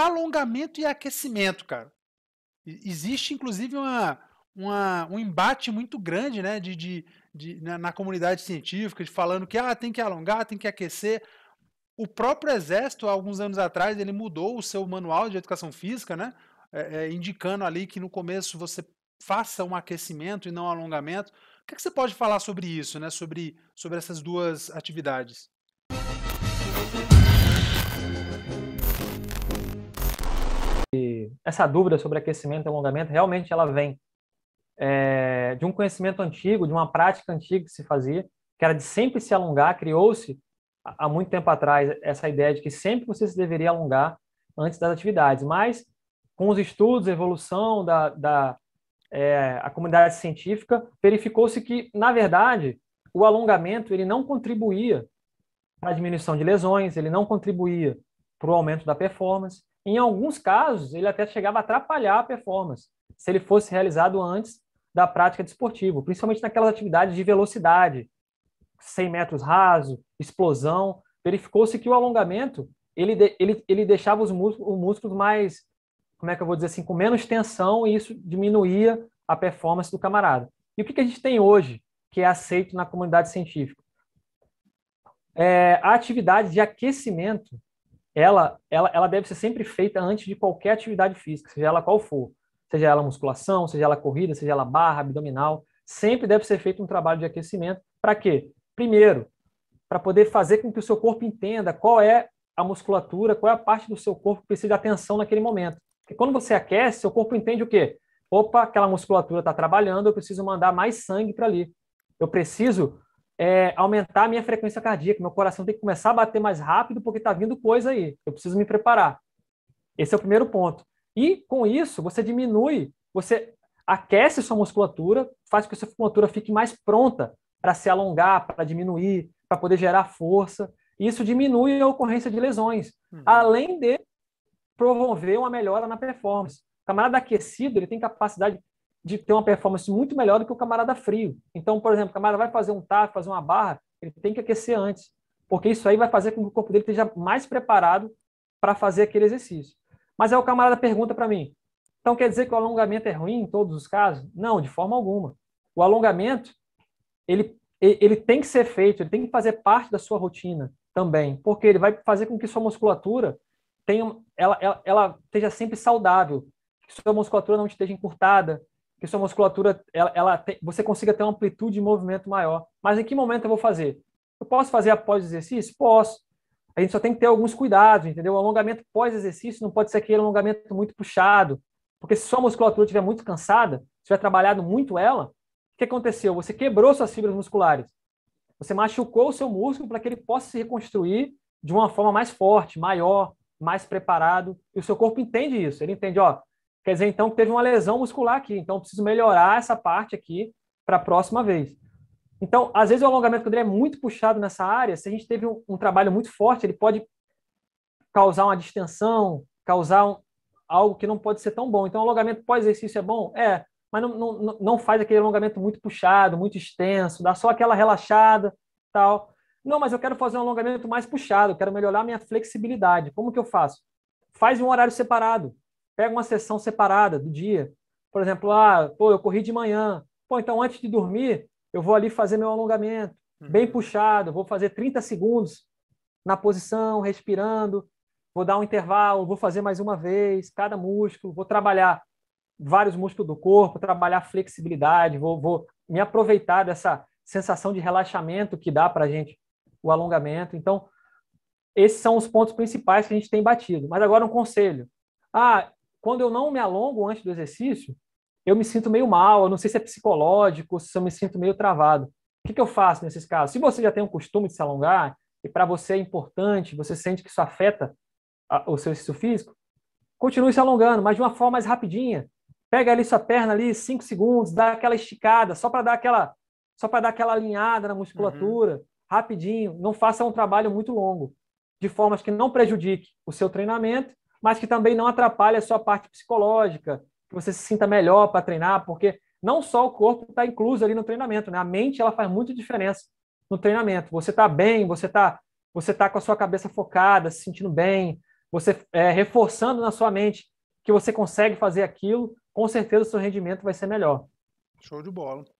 alongamento e aquecimento, cara. Existe, inclusive, uma, uma, um embate muito grande né, de, de, de na, na, comunidade científica, de falando que ah, tem que alongar, tem que aquecer. O próprio Exército, alguns anos atrás, ele mudou o seu manual de educação física, né, é, é, indicando ali que no começo você faça um aquecimento e não um alongamento. O que, é que você pode falar sobre isso, né, sobre, sobre essas duas atividades? essa dúvida sobre aquecimento e alongamento realmente ela vem é, de um conhecimento antigo, de uma prática antiga que se fazia, que era de sempre se alongar, criou-se há muito tempo atrás essa ideia de que sempre você se deveria alongar antes das atividades, mas com os estudos, a evolução da, da é, a comunidade científica, verificou-se que, na verdade, o alongamento ele não contribuía para a diminuição de lesões, ele não contribuía para o aumento da performance. Em alguns casos, ele até chegava a atrapalhar a performance, se ele fosse realizado antes da prática desportiva, de principalmente naquelas atividades de velocidade, 100 metros raso, explosão. Verificou-se que o alongamento ele, ele, ele deixava os músculos, os músculos mais, como é que eu vou dizer assim, com menos tensão e isso diminuía a performance do camarada. E o que, que a gente tem hoje que é aceito na comunidade científica? É, a atividade de aquecimento ela, ela, ela deve ser sempre feita antes de qualquer atividade física, seja ela qual for. Seja ela musculação, seja ela corrida, seja ela barra, abdominal. Sempre deve ser feito um trabalho de aquecimento. Para quê? Primeiro, para poder fazer com que o seu corpo entenda qual é a musculatura, qual é a parte do seu corpo que precisa de atenção naquele momento. Porque quando você aquece, seu corpo entende o quê? Opa, aquela musculatura está trabalhando, eu preciso mandar mais sangue para ali. Eu preciso é, aumentar a minha frequência cardíaca. Meu coração tem que começar a bater mais rápido porque está vindo coisa aí. Eu preciso me preparar. Esse é o primeiro ponto. E com isso, você diminui, você aquece sua musculatura, faz com que sua musculatura fique mais pronta para se alongar, para diminuir, para poder gerar força. Isso diminui a ocorrência de lesões, uhum. além de promover uma melhora na performance. O camarada aquecido, ele tem capacidade, de ter uma performance muito melhor do que o camarada frio. Então, por exemplo, o camarada vai fazer um TAF, fazer uma barra, ele tem que aquecer antes, porque isso aí vai fazer com que o corpo dele esteja mais preparado para fazer aquele exercício. Mas aí o camarada pergunta para mim, então quer dizer que o alongamento é ruim em todos os casos? Não, de forma alguma. O alongamento, ele, ele tem que ser feito, ele tem que fazer parte da sua rotina também, porque ele vai fazer com que sua musculatura tenha, ela, ela, ela esteja sempre saudável, que sua musculatura não esteja encurtada, que sua musculatura ela, ela você consiga ter uma amplitude de movimento maior. Mas em que momento eu vou fazer? Eu posso fazer após o exercício? Posso. A gente só tem que ter alguns cuidados, entendeu? O alongamento pós-exercício não pode ser aquele alongamento muito puxado, porque se sua musculatura estiver muito cansada, se tiver trabalhado muito ela, o que aconteceu? Você quebrou suas fibras musculares. Você machucou o seu músculo para que ele possa se reconstruir de uma forma mais forte, maior, mais preparado. E o seu corpo entende isso. Ele entende, ó, Quer dizer, então, teve uma lesão muscular aqui. Então, preciso melhorar essa parte aqui para a próxima vez. Então, às vezes o alongamento quadril é muito puxado nessa área. Se a gente teve um, um trabalho muito forte, ele pode causar uma distensão, causar um, algo que não pode ser tão bom. Então, alongamento pós-exercício é bom? É, mas não, não, não faz aquele alongamento muito puxado, muito extenso, dá só aquela relaxada tal. Não, mas eu quero fazer um alongamento mais puxado, quero melhorar minha flexibilidade. Como que eu faço? Faz um horário separado. Pega uma sessão separada do dia. Por exemplo, ah, pô, eu corri de manhã. Pô, então antes de dormir, eu vou ali fazer meu alongamento, uhum. bem puxado, vou fazer 30 segundos na posição, respirando, vou dar um intervalo, vou fazer mais uma vez cada músculo, vou trabalhar vários músculos do corpo, trabalhar flexibilidade, vou, vou me aproveitar dessa sensação de relaxamento que dá para a gente o alongamento. Então, esses são os pontos principais que a gente tem batido. Mas agora um conselho. Ah, quando eu não me alongo antes do exercício, eu me sinto meio mal, eu não sei se é psicológico, se eu me sinto meio travado. O que, que eu faço nesses casos? Se você já tem um costume de se alongar, e para você é importante, você sente que isso afeta a, o seu exercício físico, continue se alongando, mas de uma forma mais rapidinha. Pega ali sua perna ali, cinco segundos, dá aquela esticada, só para dar aquela só para dar aquela alinhada na musculatura, uhum. rapidinho, não faça um trabalho muito longo, de formas que não prejudique o seu treinamento mas que também não atrapalhe a sua parte psicológica, que você se sinta melhor para treinar, porque não só o corpo está incluso ali no treinamento, né? A mente ela faz muita diferença no treinamento. Você está bem, você está você tá com a sua cabeça focada, se sentindo bem, você é, reforçando na sua mente que você consegue fazer aquilo, com certeza o seu rendimento vai ser melhor. Show de bola.